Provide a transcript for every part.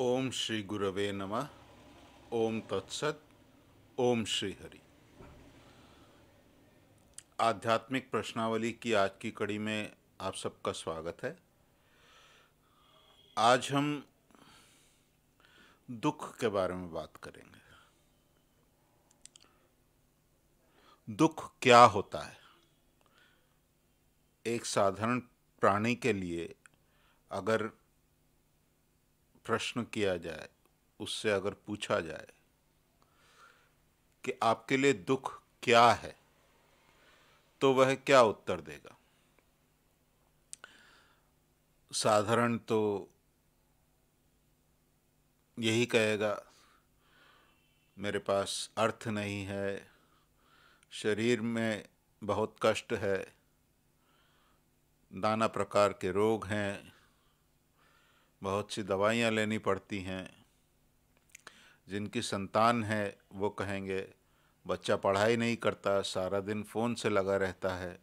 ओम श्री गुरवे नमः ओम तत्सत ओम श्री हरि आध्यात्मिक प्रश्नावली की आज की कड़ी में आप सबका स्वागत है आज हम दुख के बारे में बात करेंगे दुख क्या होता है एक साधारण प्राणी के लिए अगर प्रश्न किया जाए उससे अगर पूछा जाए कि आपके लिए दुख क्या है तो वह क्या उत्तर देगा साधारण तो यही कहेगा मेरे पास अर्थ नहीं है शरीर में बहुत कष्ट है नाना प्रकार के रोग हैं बहुत सी दवाइयाँ लेनी पड़ती हैं जिनकी संतान है वो कहेंगे बच्चा पढ़ाई नहीं करता सारा दिन फ़ोन से लगा रहता है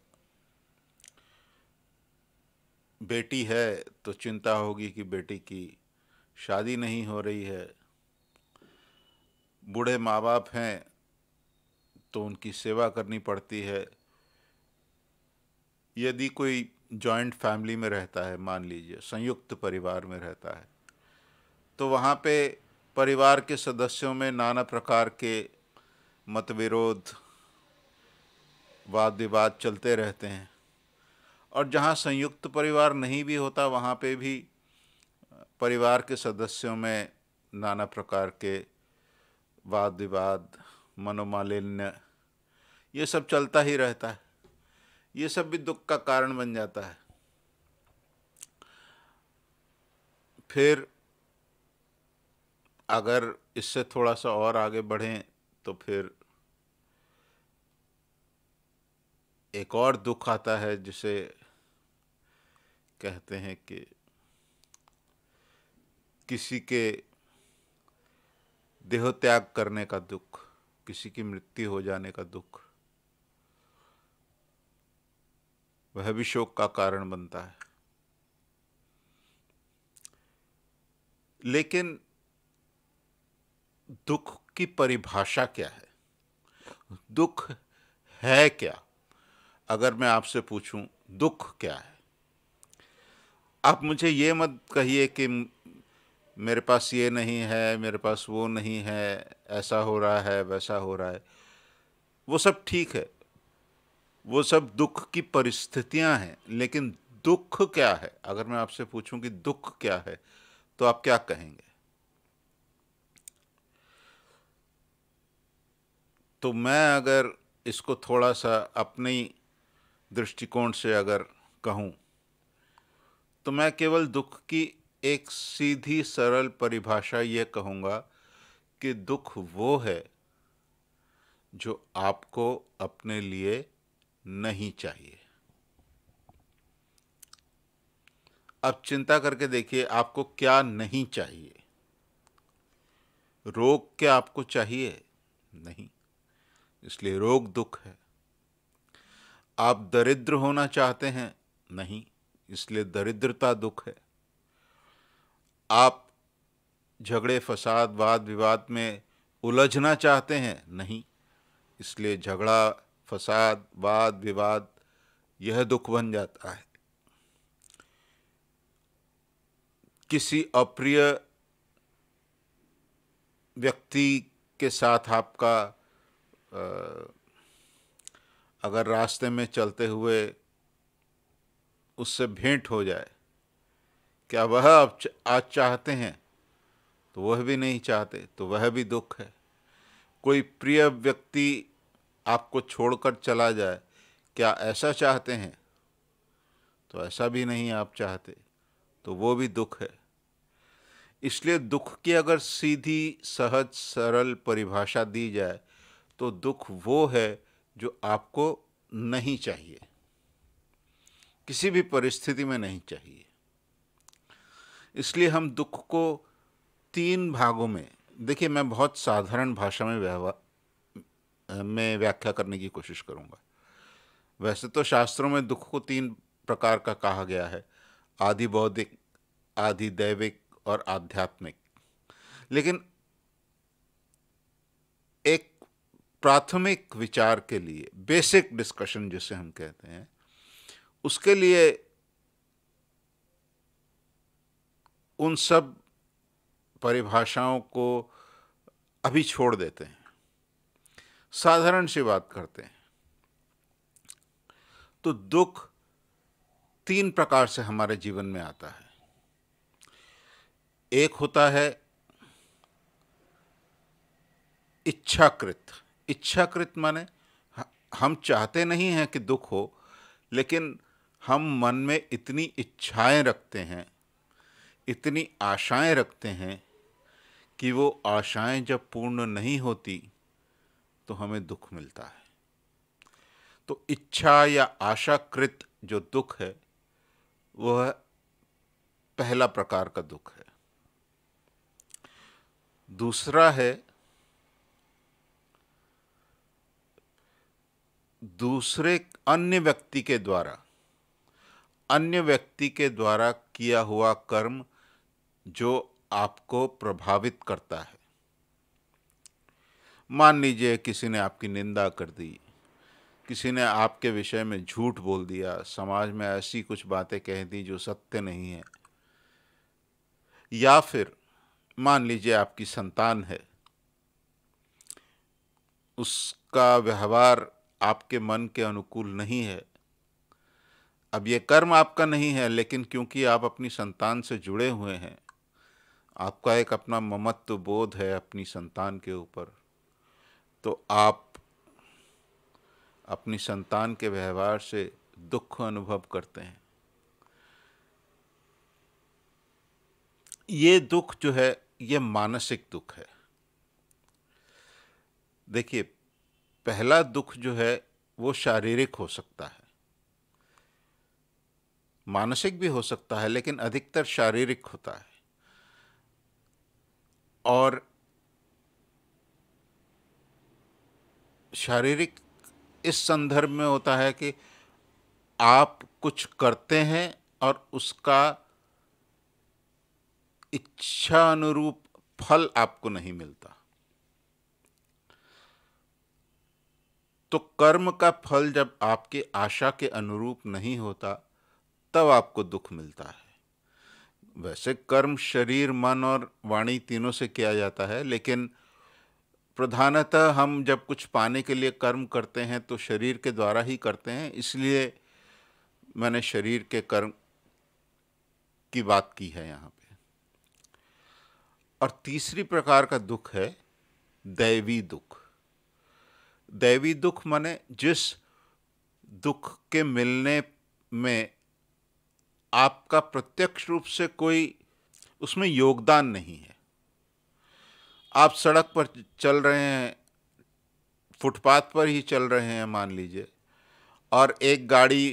बेटी है तो चिंता होगी कि बेटी की शादी नहीं हो रही है बूढ़े माँ बाप हैं तो उनकी सेवा करनी पड़ती है यदि कोई जॉइंट फैमिली में रहता है मान लीजिए संयुक्त परिवार में रहता है तो वहाँ पे परिवार के सदस्यों में नाना प्रकार के मत विरोध वाद विवाद चलते रहते हैं और जहाँ संयुक्त परिवार नहीं भी होता वहाँ पे भी परिवार के सदस्यों में नाना प्रकार के वाद विवाद मनोमालिन्य ये सब चलता ही रहता है ये सब भी दुख का कारण बन जाता है फिर अगर इससे थोड़ा सा और आगे बढ़ें तो फिर एक और दुख आता है जिसे कहते हैं कि किसी के देह त्याग करने का दुख किसी की मृत्यु हो जाने का दुख वह भी शोक का कारण बनता है लेकिन दुख की परिभाषा क्या है दुख है क्या अगर मैं आपसे पूछूं दुख क्या है आप मुझे ये मत कहिए कि मेरे पास ये नहीं है मेरे पास वो नहीं है ऐसा हो रहा है वैसा हो रहा है वो सब ठीक है वो सब दुख की परिस्थितियां हैं लेकिन दुख क्या है अगर मैं आपसे पूछूं कि दुख क्या है तो आप क्या कहेंगे तो मैं अगर इसको थोड़ा सा अपने दृष्टिकोण से अगर कहूं तो मैं केवल दुख की एक सीधी सरल परिभाषा यह कहूंगा कि दुख वो है जो आपको अपने लिए नहीं चाहिए अब चिंता करके देखिए आपको क्या नहीं चाहिए रोग क्या आपको चाहिए नहीं इसलिए रोग दुख है आप दरिद्र होना चाहते हैं नहीं इसलिए दरिद्रता दुख है आप झगड़े फसाद वाद विवाद में उलझना चाहते हैं नहीं इसलिए झगड़ा फसाद वाद विवाद यह दुख बन जाता है किसी अप्रिय व्यक्ति के साथ आपका अगर रास्ते में चलते हुए उससे भेंट हो जाए क्या वह आप आज चाहते हैं तो वह भी नहीं चाहते तो वह भी दुख है कोई प्रिय व्यक्ति आपको छोड़कर चला जाए क्या ऐसा चाहते हैं तो ऐसा भी नहीं आप चाहते तो वो भी दुख है इसलिए दुख की अगर सीधी सहज सरल परिभाषा दी जाए तो दुख वो है जो आपको नहीं चाहिए किसी भी परिस्थिति में नहीं चाहिए इसलिए हम दुख को तीन भागों में देखिए मैं बहुत साधारण भाषा में में व्याख्या करने की कोशिश करूँगा वैसे तो शास्त्रों में दुख को तीन प्रकार का कहा गया है आदि बौद्धिक आदि दैविक और आध्यात्मिक लेकिन एक प्राथमिक विचार के लिए बेसिक डिस्कशन जिसे हम कहते हैं उसके लिए उन सब परिभाषाओं को अभी छोड़ देते हैं साधारण सी बात करते हैं तो दुख तीन प्रकार से हमारे जीवन में आता है एक होता है इच्छाकृत इच्छाकृत माने हम चाहते नहीं हैं कि दुख हो लेकिन हम मन में इतनी इच्छाएं रखते हैं इतनी आशाएं रखते हैं कि वो आशाएं जब पूर्ण नहीं होती तो हमें दुख मिलता है तो इच्छा या आशाकृत जो दुख है वह पहला प्रकार का दुख है दूसरा है दूसरे अन्य व्यक्ति के द्वारा अन्य व्यक्ति के द्वारा किया हुआ कर्म जो आपको प्रभावित करता है मान लीजिए किसी ने आपकी निंदा कर दी किसी ने आपके विषय में झूठ बोल दिया समाज में ऐसी कुछ बातें कह दी जो सत्य नहीं है या फिर मान लीजिए आपकी संतान है उसका व्यवहार आपके मन के अनुकूल नहीं है अब ये कर्म आपका नहीं है लेकिन क्योंकि आप अपनी संतान से जुड़े हुए हैं आपका एक अपना ममत्व बोध है अपनी संतान के ऊपर तो आप अपनी संतान के व्यवहार से दुख अनुभव करते हैं ये दुख जो है ये मानसिक दुख है देखिए पहला दुख जो है वो शारीरिक हो सकता है मानसिक भी हो सकता है लेकिन अधिकतर शारीरिक होता है और शारीरिक इस संदर्भ में होता है कि आप कुछ करते हैं और उसका इच्छा अनुरूप फल आपको नहीं मिलता तो कर्म का फल जब आपके आशा के अनुरूप नहीं होता तब आपको दुख मिलता है वैसे कर्म शरीर मन और वाणी तीनों से किया जाता है लेकिन प्रधानतः हम जब कुछ पाने के लिए कर्म करते हैं तो शरीर के द्वारा ही करते हैं इसलिए मैंने शरीर के कर्म की बात की है यहाँ पे और तीसरी प्रकार का दुख है दैवी दुख दैवी दुख माने जिस दुख के मिलने में आपका प्रत्यक्ष रूप से कोई उसमें योगदान नहीं है आप सड़क पर चल रहे हैं फुटपाथ पर ही चल रहे हैं मान लीजिए और एक गाड़ी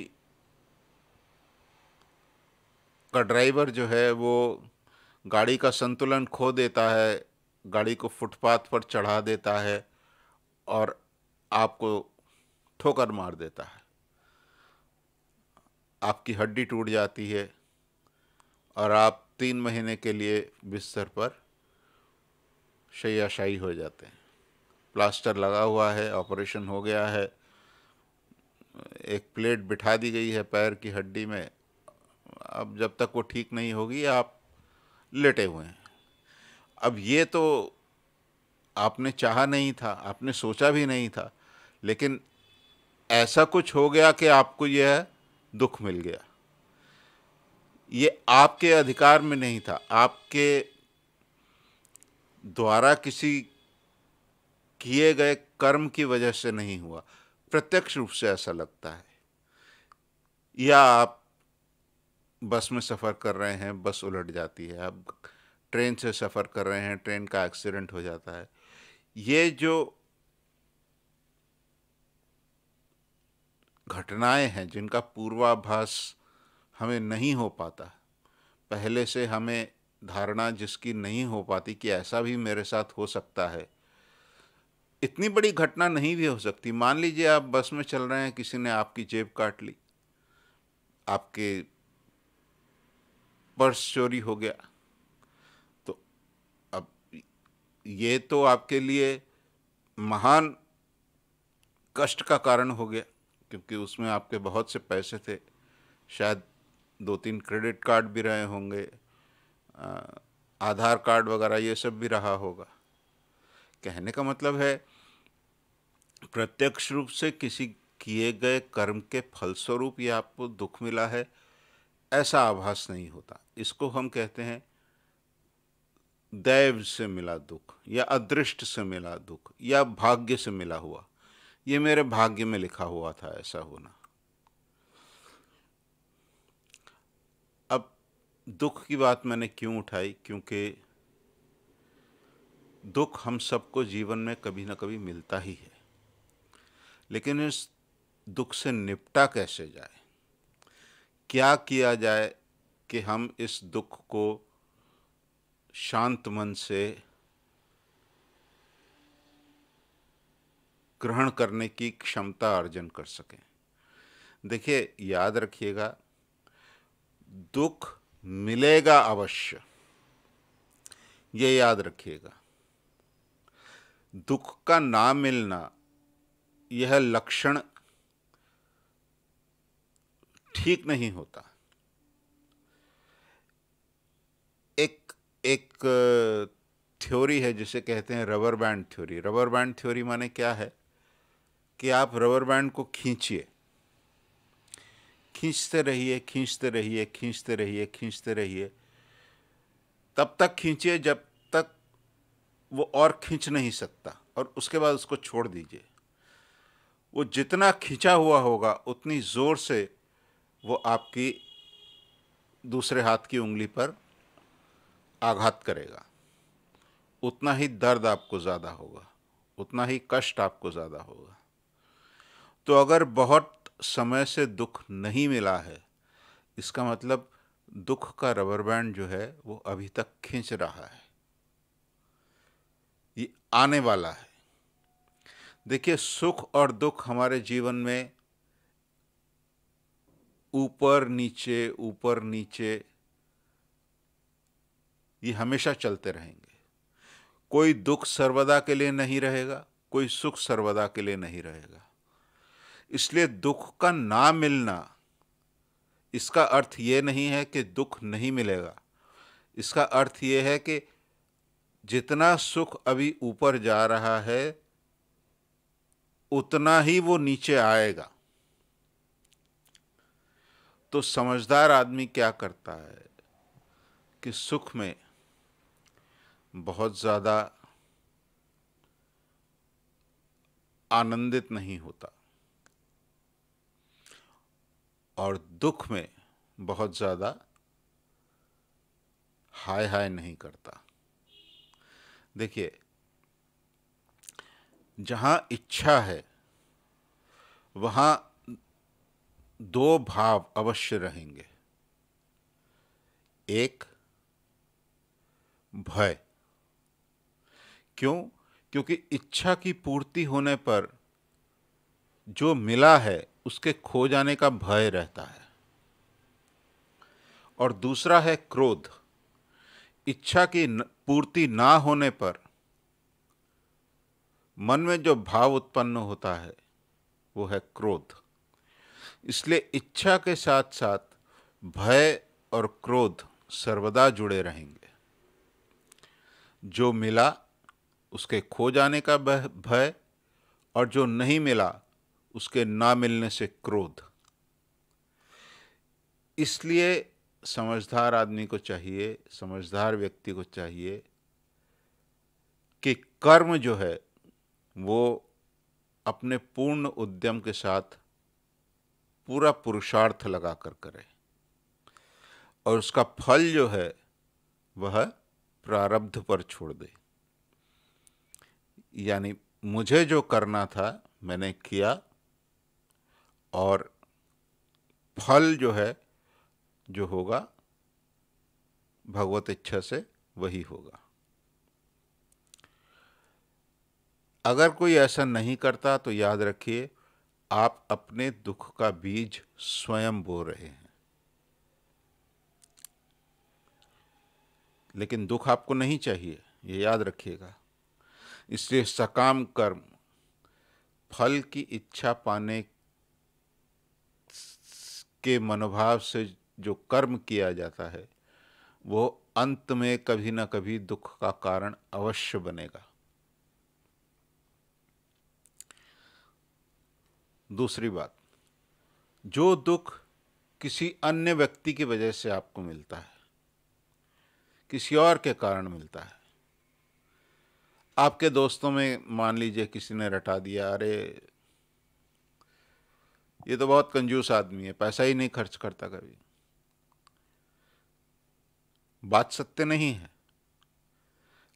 का ड्राइवर जो है वो गाड़ी का संतुलन खो देता है गाड़ी को फुटपाथ पर चढ़ा देता है और आपको ठोकर मार देता है आपकी हड्डी टूट जाती है और आप तीन महीने के लिए बिस्तर पर शैयाशाही हो जाते हैं प्लास्टर लगा हुआ है ऑपरेशन हो गया है एक प्लेट बिठा दी गई है पैर की हड्डी में अब जब तक वो ठीक नहीं होगी आप लेटे हुए हैं अब ये तो आपने चाहा नहीं था आपने सोचा भी नहीं था लेकिन ऐसा कुछ हो गया कि आपको यह दुख मिल गया ये आपके अधिकार में नहीं था आपके द्वारा किसी किए गए कर्म की वजह से नहीं हुआ प्रत्यक्ष रूप से ऐसा लगता है या आप बस में सफ़र कर रहे हैं बस उलट जाती है आप ट्रेन से सफ़र कर रहे हैं ट्रेन का एक्सीडेंट हो जाता है ये जो घटनाएं हैं जिनका पूर्वाभास हमें नहीं हो पाता पहले से हमें धारणा जिसकी नहीं हो पाती कि ऐसा भी मेरे साथ हो सकता है इतनी बड़ी घटना नहीं भी हो सकती मान लीजिए आप बस में चल रहे हैं किसी ने आपकी जेब काट ली आपके पर्स चोरी हो गया तो अब ये तो आपके लिए महान कष्ट का कारण हो गया क्योंकि उसमें आपके बहुत से पैसे थे शायद दो तीन क्रेडिट कार्ड भी रहे होंगे आधार कार्ड वगैरह ये सब भी रहा होगा कहने का मतलब है प्रत्यक्ष रूप से किसी किए गए कर्म के फलस्वरूप ये आपको दुख मिला है ऐसा आभास नहीं होता इसको हम कहते हैं दैव से मिला दुख या अदृष्ट से मिला दुख या भाग्य से मिला हुआ ये मेरे भाग्य में लिखा हुआ था ऐसा होना दुख की बात मैंने क्यों उठाई क्योंकि दुख हम सबको जीवन में कभी ना कभी मिलता ही है लेकिन इस दुख से निपटा कैसे जाए क्या किया जाए कि हम इस दुख को शांत मन से ग्रहण करने की क्षमता अर्जन कर सकें देखिए याद रखिएगा दुख मिलेगा अवश्य ये याद रखिएगा दुख का ना मिलना यह लक्षण ठीक नहीं होता एक एक थ्योरी है जिसे कहते हैं rubber band theory rubber band theory माने क्या है कि आप रबर बैंड को खींचिए खींचते रहिए खींचते रहिए खींचते रहिए खींचते रहिए तब तक खींचिए जब तक वो और खींच नहीं सकता और उसके बाद उसको छोड़ दीजिए वो जितना खींचा हुआ होगा उतनी ज़ोर से वो आपकी दूसरे हाथ की उंगली पर आघात करेगा उतना ही दर्द आपको ज़्यादा होगा उतना ही कष्ट आपको ज़्यादा होगा तो अगर बहुत समय से दुख नहीं मिला है इसका मतलब दुख का रबर बैंड जो है वो अभी तक खींच रहा है ये आने वाला है देखिए सुख और दुख हमारे जीवन में ऊपर नीचे ऊपर नीचे ये हमेशा चलते रहेंगे कोई दुख सर्वदा के लिए नहीं रहेगा कोई सुख सर्वदा के लिए नहीं रहेगा इसलिए दुख का ना मिलना इसका अर्थ ये नहीं है कि दुख नहीं मिलेगा इसका अर्थ ये है कि जितना सुख अभी ऊपर जा रहा है उतना ही वो नीचे आएगा तो समझदार आदमी क्या करता है कि सुख में बहुत ज़्यादा आनंदित नहीं होता और दुख में बहुत ज़्यादा हाय हाय नहीं करता देखिए जहाँ इच्छा है वहाँ दो भाव अवश्य रहेंगे एक भय क्यों क्योंकि इच्छा की पूर्ति होने पर जो मिला है उसके खो जाने का भय रहता है और दूसरा है क्रोध इच्छा की पूर्ति ना होने पर मन में जो भाव उत्पन्न होता है वो है क्रोध इसलिए इच्छा के साथ साथ भय और क्रोध सर्वदा जुड़े रहेंगे जो मिला उसके खो जाने का भय और जो नहीं मिला उसके ना मिलने से क्रोध इसलिए समझदार आदमी को चाहिए समझदार व्यक्ति को चाहिए कि कर्म जो है वो अपने पूर्ण उद्यम के साथ पूरा पुरुषार्थ लगा कर करे और उसका फल जो है वह प्रारब्ध पर छोड़ दे यानी मुझे जो करना था मैंने किया और फल जो है जो होगा भगवत इच्छा से वही होगा अगर कोई ऐसा नहीं करता तो याद रखिए आप अपने दुख का बीज स्वयं बो रहे हैं लेकिन दुख आपको नहीं चाहिए ये याद रखिएगा इसलिए सकाम कर्म फल की इच्छा पाने के मनोभाव से जो कर्म किया जाता है वो अंत में कभी ना कभी दुख का कारण अवश्य बनेगा दूसरी बात जो दुख किसी अन्य व्यक्ति की वजह से आपको मिलता है किसी और के कारण मिलता है आपके दोस्तों में मान लीजिए किसी ने रटा दिया अरे ये तो बहुत कंजूस आदमी है पैसा ही नहीं खर्च करता कभी बात सत्य नहीं है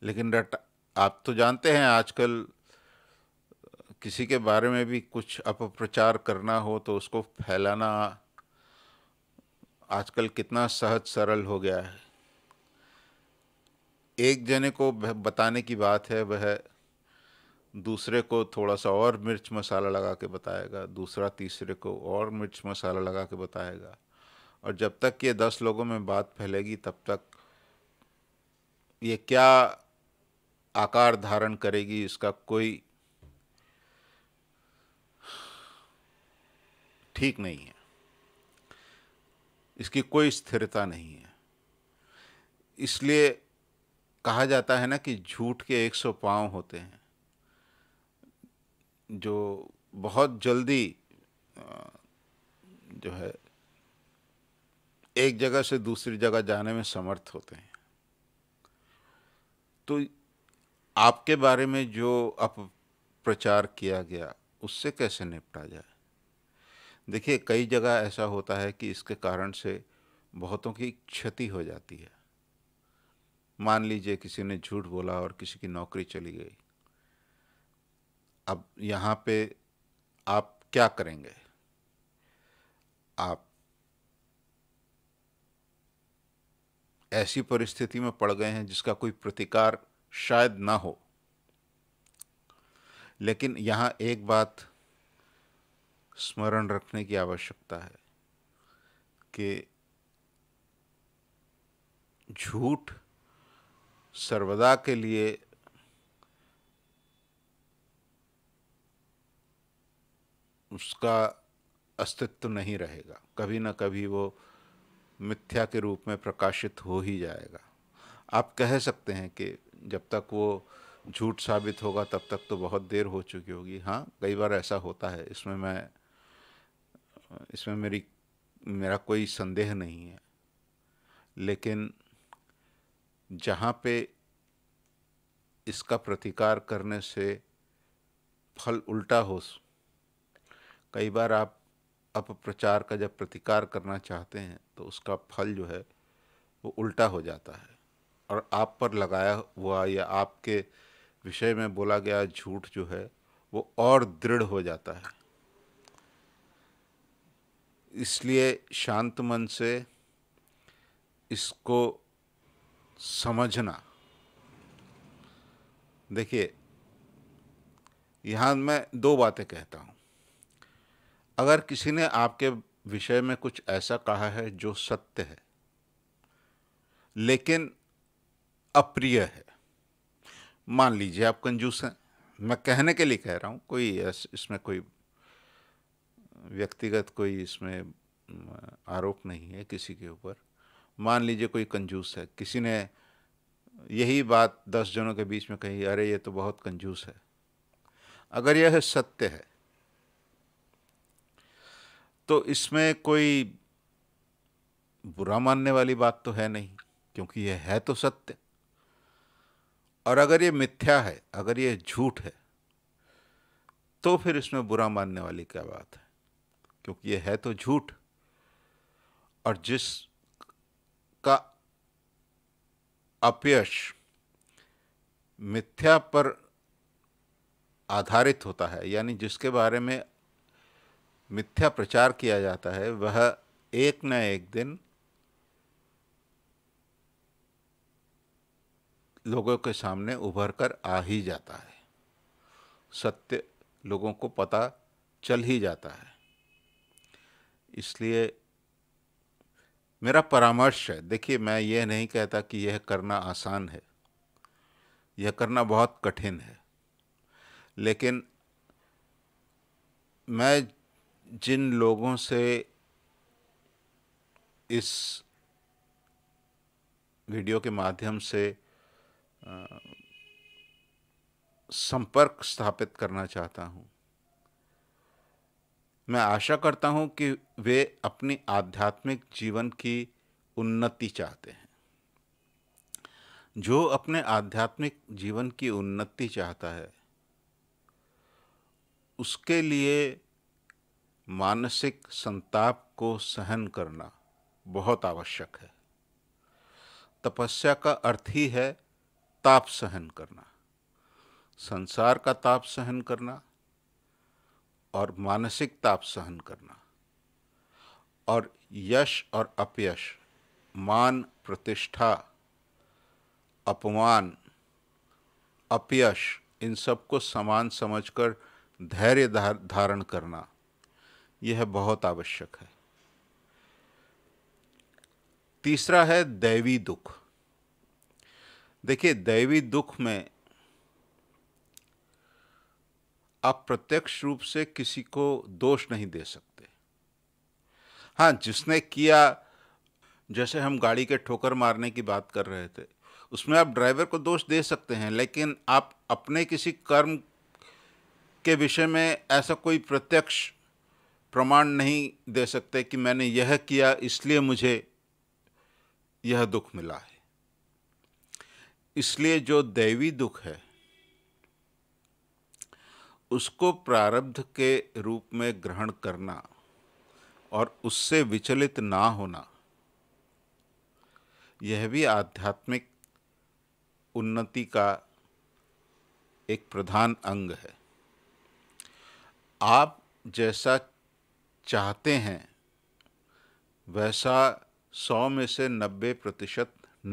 लेकिन रट आप तो जानते हैं आजकल किसी के बारे में भी कुछ अपप्रचार करना हो तो उसको फैलाना आजकल कितना सहज सरल हो गया है एक जने को बताने की बात है वह दूसरे को थोड़ा सा और मिर्च मसाला लगा के बताएगा दूसरा तीसरे को और मिर्च मसाला लगा के बताएगा और जब तक ये दस लोगों में बात फैलेगी तब तक ये क्या आकार धारण करेगी इसका कोई ठीक नहीं है इसकी कोई स्थिरता नहीं है इसलिए कहा जाता है ना कि झूठ के एक सौ पाँव होते हैं जो बहुत जल्दी जो है एक जगह से दूसरी जगह जाने में समर्थ होते हैं तो आपके बारे में जो प्रचार किया गया उससे कैसे निपटा जाए देखिए कई जगह ऐसा होता है कि इसके कारण से बहुतों की क्षति हो जाती है मान लीजिए किसी ने झूठ बोला और किसी की नौकरी चली गई अब यहाँ पे आप क्या करेंगे आप ऐसी परिस्थिति में पड़ गए हैं जिसका कोई प्रतिकार शायद ना हो लेकिन यहाँ एक बात स्मरण रखने की आवश्यकता है कि झूठ सर्वदा के लिए उसका अस्तित्व नहीं रहेगा कभी ना कभी वो मिथ्या के रूप में प्रकाशित हो ही जाएगा आप कह सकते हैं कि जब तक वो झूठ साबित होगा तब तक तो बहुत देर हो चुकी होगी हाँ कई बार ऐसा होता है इसमें मैं इसमें मेरी मेरा कोई संदेह नहीं है लेकिन जहाँ पे इसका प्रतिकार करने से फल उल्टा हो कई बार आप अपप्रचार का जब प्रतिकार करना चाहते हैं तो उसका फल जो है वो उल्टा हो जाता है और आप पर लगाया हुआ या आपके विषय में बोला गया झूठ जो है वो और दृढ़ हो जाता है इसलिए शांत मन से इसको समझना देखिए यहाँ मैं दो बातें कहता हूँ अगर किसी ने आपके विषय में कुछ ऐसा कहा है जो सत्य है लेकिन अप्रिय है मान लीजिए आप कंजूस हैं मैं कहने के लिए कह रहा हूँ कोई इसमें कोई व्यक्तिगत कोई इसमें आरोप नहीं है किसी के ऊपर मान लीजिए कोई कंजूस है किसी ने यही बात दस जनों के बीच में कही अरे ये तो बहुत कंजूस है अगर यह सत्य है तो इसमें कोई बुरा मानने वाली बात तो है नहीं क्योंकि यह है तो सत्य और अगर ये मिथ्या है अगर ये झूठ है तो फिर इसमें बुरा मानने वाली क्या बात है क्योंकि यह है तो झूठ और जिस का अपयश मिथ्या पर आधारित होता है यानी जिसके बारे में मिथ्या प्रचार किया जाता है वह एक न एक दिन लोगों के सामने उभर कर आ ही जाता है सत्य लोगों को पता चल ही जाता है इसलिए मेरा परामर्श है देखिए मैं ये नहीं कहता कि यह करना आसान है यह करना बहुत कठिन है लेकिन मैं जिन लोगों से इस वीडियो के माध्यम से संपर्क स्थापित करना चाहता हूँ मैं आशा करता हूँ कि वे अपनी आध्यात्मिक जीवन की उन्नति चाहते हैं जो अपने आध्यात्मिक जीवन की उन्नति चाहता है उसके लिए मानसिक संताप को सहन करना बहुत आवश्यक है तपस्या का अर्थ ही है ताप सहन करना संसार का ताप सहन करना और मानसिक ताप सहन करना और यश और अपयश मान प्रतिष्ठा अपमान अपयश इन सबको समान समझकर धैर्य धारण करना यह बहुत आवश्यक है तीसरा है दैवी दुख देखिए दैवी दुख में आप प्रत्यक्ष रूप से किसी को दोष नहीं दे सकते हाँ जिसने किया जैसे हम गाड़ी के ठोकर मारने की बात कर रहे थे उसमें आप ड्राइवर को दोष दे सकते हैं लेकिन आप अपने किसी कर्म के विषय में ऐसा कोई प्रत्यक्ष प्रमाण नहीं दे सकते कि मैंने यह किया इसलिए मुझे यह दुख मिला है इसलिए जो दैवी दुख है उसको प्रारब्ध के रूप में ग्रहण करना और उससे विचलित ना होना यह भी आध्यात्मिक उन्नति का एक प्रधान अंग है आप जैसा चाहते हैं वैसा सौ में से नब्बे प्रतिशत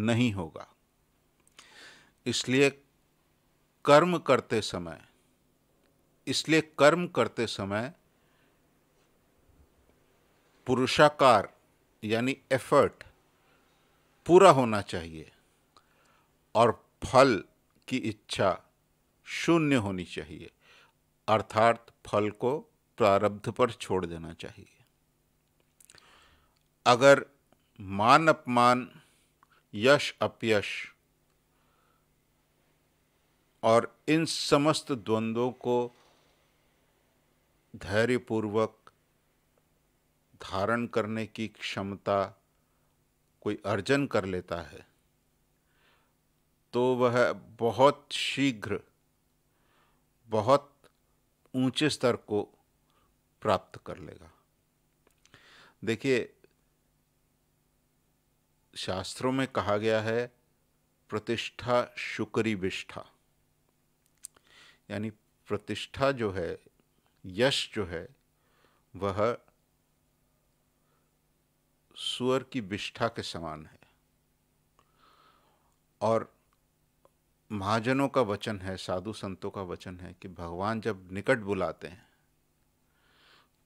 नहीं होगा इसलिए कर्म करते समय इसलिए कर्म करते समय पुरुषाकार यानी एफर्ट पूरा होना चाहिए और फल की इच्छा शून्य होनी चाहिए अर्थात फल को प्रारब्ध पर छोड़ देना चाहिए अगर मान अपमान यश अपयश और इन समस्त द्वंद्वों को धैर्यपूर्वक धारण करने की क्षमता कोई अर्जन कर लेता है तो वह बहुत शीघ्र बहुत ऊंचे स्तर को प्राप्त कर लेगा देखिए शास्त्रों में कहा गया है प्रतिष्ठा शुक्री विष्ठा यानी प्रतिष्ठा जो है यश जो है वह सुअर की विष्ठा के समान है और महाजनों का वचन है साधु संतों का वचन है कि भगवान जब निकट बुलाते हैं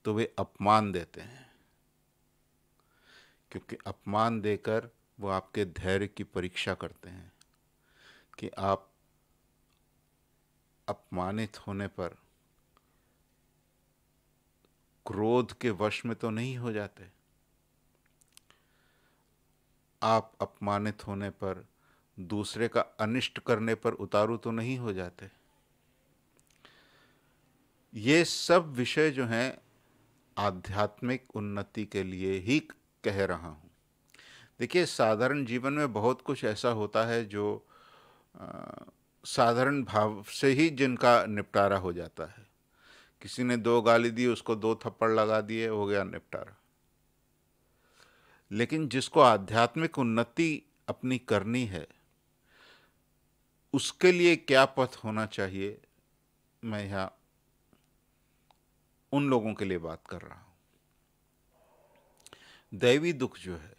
तो वे अपमान देते हैं क्योंकि अपमान देकर वो आपके धैर्य की परीक्षा करते हैं कि आप अपमानित होने पर क्रोध के वश में तो नहीं हो जाते आप अपमानित होने पर दूसरे का अनिष्ट करने पर उतारू तो नहीं हो जाते ये सब विषय जो हैं आध्यात्मिक उन्नति के लिए ही कह रहा हूँ देखिए साधारण जीवन में बहुत कुछ ऐसा होता है जो साधारण भाव से ही जिनका निपटारा हो जाता है किसी ने दो गाली दी उसको दो थप्पड़ लगा दिए हो गया निपटारा लेकिन जिसको आध्यात्मिक उन्नति अपनी करनी है उसके लिए क्या पथ होना चाहिए मैं यहाँ उन लोगों के लिए बात कर रहा हूं दैवी दुख जो है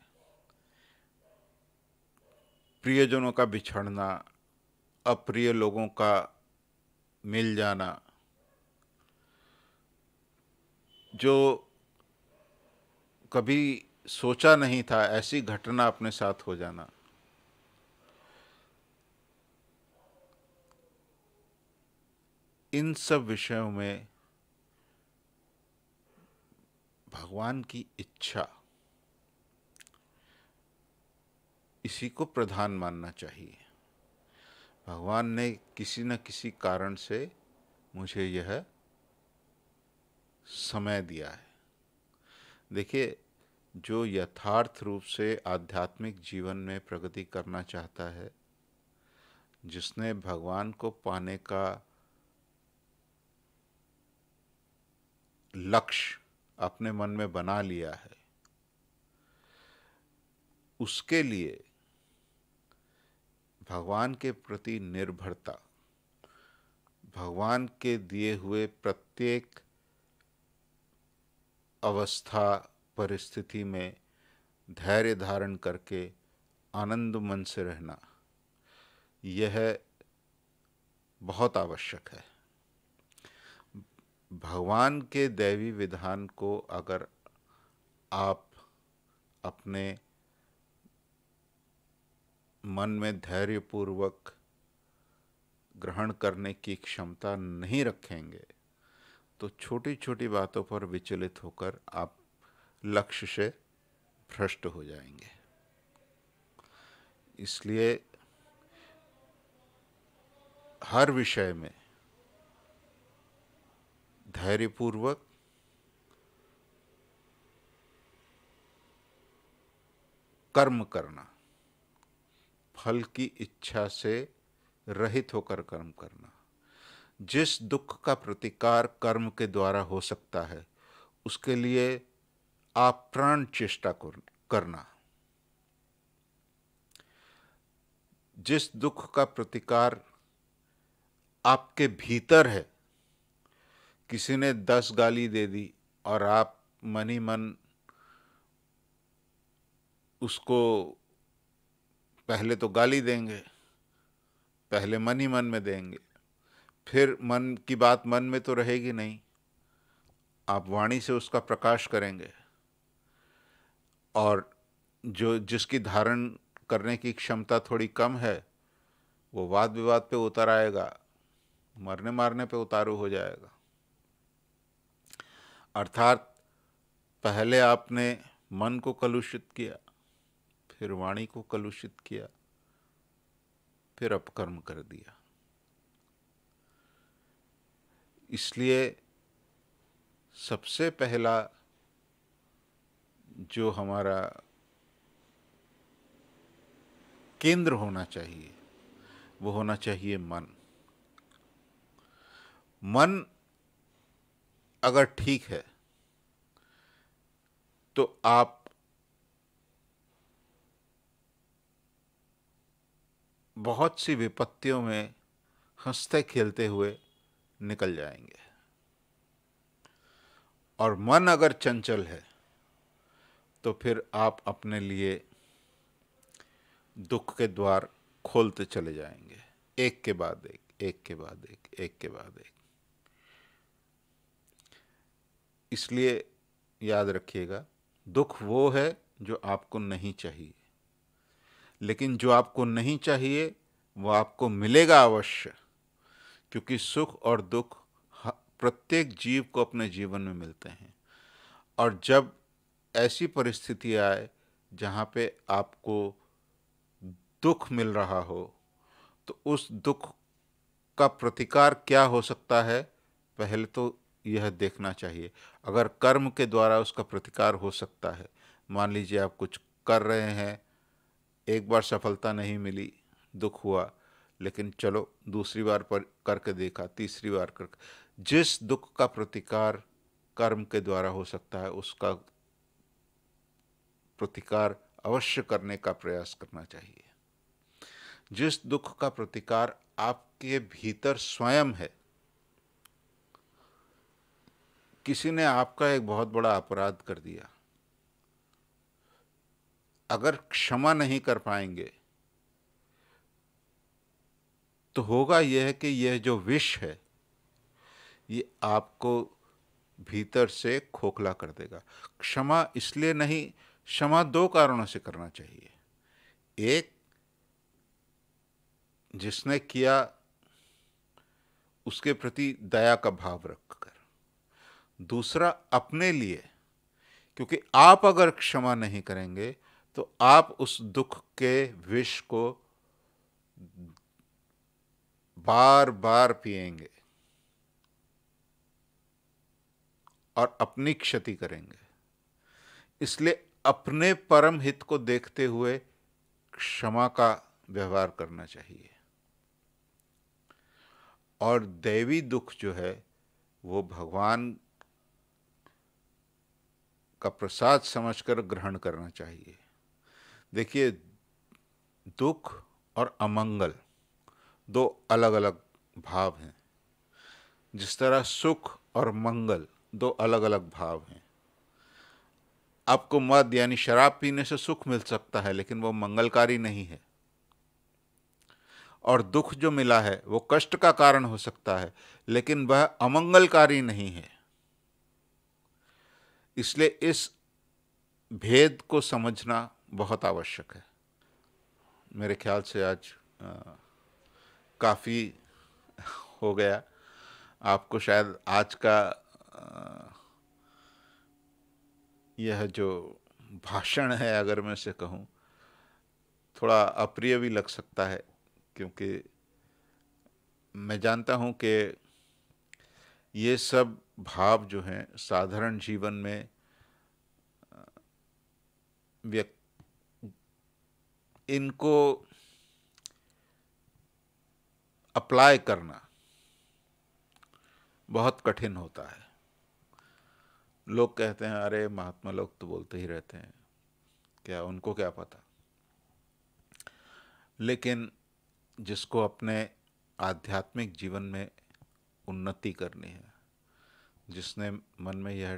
प्रियजनों का बिछड़ना अप्रिय लोगों का मिल जाना जो कभी सोचा नहीं था ऐसी घटना अपने साथ हो जाना इन सब विषयों में भगवान की इच्छा इसी को प्रधान मानना चाहिए भगवान ने किसी न किसी कारण से मुझे यह समय दिया है देखिए जो यथार्थ रूप से आध्यात्मिक जीवन में प्रगति करना चाहता है जिसने भगवान को पाने का लक्ष्य अपने मन में बना लिया है उसके लिए भगवान के प्रति निर्भरता भगवान के दिए हुए प्रत्येक अवस्था परिस्थिति में धैर्य धारण करके आनंद मन से रहना यह बहुत आवश्यक है भगवान के दैवी विधान को अगर आप अपने मन में धैर्यपूर्वक ग्रहण करने की क्षमता नहीं रखेंगे तो छोटी छोटी बातों पर विचलित होकर आप लक्ष्य से भ्रष्ट हो जाएंगे इसलिए हर विषय में धैर्यपूर्वक कर्म करना फल की इच्छा से रहित होकर कर्म करना जिस दुख का प्रतिकार कर्म के द्वारा हो सकता है उसके लिए आप प्राण चेष्टा करना जिस दुख का प्रतिकार आपके भीतर है किसी ने दस गाली दे दी और आप मनी मन उसको पहले तो गाली देंगे पहले मन ही मन में देंगे फिर मन की बात मन में तो रहेगी नहीं आप वाणी से उसका प्रकाश करेंगे और जो जिसकी धारण करने की क्षमता थोड़ी कम है वो वाद विवाद पे उतर आएगा मरने मारने पे उतारू हो जाएगा अर्थात पहले आपने मन को कलुषित किया फिर वाणी को कलुषित किया फिर अपकर्म कर दिया इसलिए सबसे पहला जो हमारा केंद्र होना चाहिए वो होना चाहिए मन मन अगर ठीक है तो आप बहुत सी विपत्तियों में हंसते खेलते हुए निकल जाएंगे और मन अगर चंचल है तो फिर आप अपने लिए दुख के द्वार खोलते चले जाएंगे एक के बाद एक एक के बाद एक एक के बाद एक इसलिए याद रखिएगा दुख वो है जो आपको नहीं चाहिए लेकिन जो आपको नहीं चाहिए वो आपको मिलेगा अवश्य क्योंकि सुख और दुख प्रत्येक जीव को अपने जीवन में मिलते हैं और जब ऐसी परिस्थिति आए जहाँ पे आपको दुख मिल रहा हो तो उस दुख का प्रतिकार क्या हो सकता है पहले तो यह देखना चाहिए अगर कर्म के द्वारा उसका प्रतिकार हो सकता है मान लीजिए आप कुछ कर रहे हैं एक बार सफलता नहीं मिली दुख हुआ लेकिन चलो दूसरी बार पर करके देखा तीसरी बार कर जिस दुख का प्रतिकार कर्म के द्वारा हो सकता है उसका प्रतिकार अवश्य करने का प्रयास करना चाहिए जिस दुख का प्रतिकार आपके भीतर स्वयं है किसी ने आपका एक बहुत बड़ा अपराध कर दिया अगर क्षमा नहीं कर पाएंगे तो होगा यह कि यह जो विष है ये आपको भीतर से खोखला कर देगा क्षमा इसलिए नहीं क्षमा दो कारणों से करना चाहिए एक जिसने किया उसके प्रति दया का भाव रखकर दूसरा अपने लिए क्योंकि आप अगर क्षमा नहीं करेंगे तो आप उस दुख के विष को बार बार पिएंगे और अपनी क्षति करेंगे इसलिए अपने परम हित को देखते हुए क्षमा का व्यवहार करना चाहिए और दैवी दुख जो है वो भगवान का प्रसाद समझकर ग्रहण करना चाहिए देखिए दुख और अमंगल दो अलग अलग भाव हैं जिस तरह सुख और मंगल दो अलग अलग भाव हैं आपको मद यानी शराब पीने से सुख मिल सकता है लेकिन वो मंगलकारी नहीं है और दुख जो मिला है वो कष्ट का कारण हो सकता है लेकिन वह अमंगलकारी नहीं है इसलिए इस भेद को समझना बहुत आवश्यक है मेरे ख्याल से आज काफ़ी हो गया आपको शायद आज का आ, यह जो भाषण है अगर मैं से कहूँ थोड़ा अप्रिय भी लग सकता है क्योंकि मैं जानता हूँ कि ये सब भाव जो हैं साधारण जीवन में व्यक्ति इनको अप्लाई करना बहुत कठिन होता है लोग कहते हैं अरे महात्मा लोग तो बोलते ही रहते हैं क्या उनको क्या पता लेकिन जिसको अपने आध्यात्मिक जीवन में उन्नति करनी है जिसने मन में यह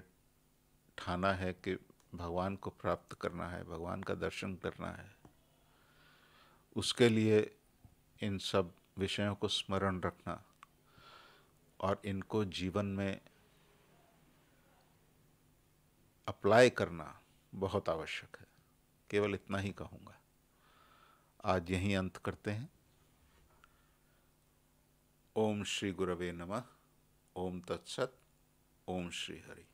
ठाना है कि भगवान को प्राप्त करना है भगवान का दर्शन करना है उसके लिए इन सब विषयों को स्मरण रखना और इनको जीवन में अप्लाई करना बहुत आवश्यक है केवल इतना ही कहूँगा आज यहीं अंत करते हैं ओम श्री गुरवे नमः ओम तत्सत ओम श्री हरि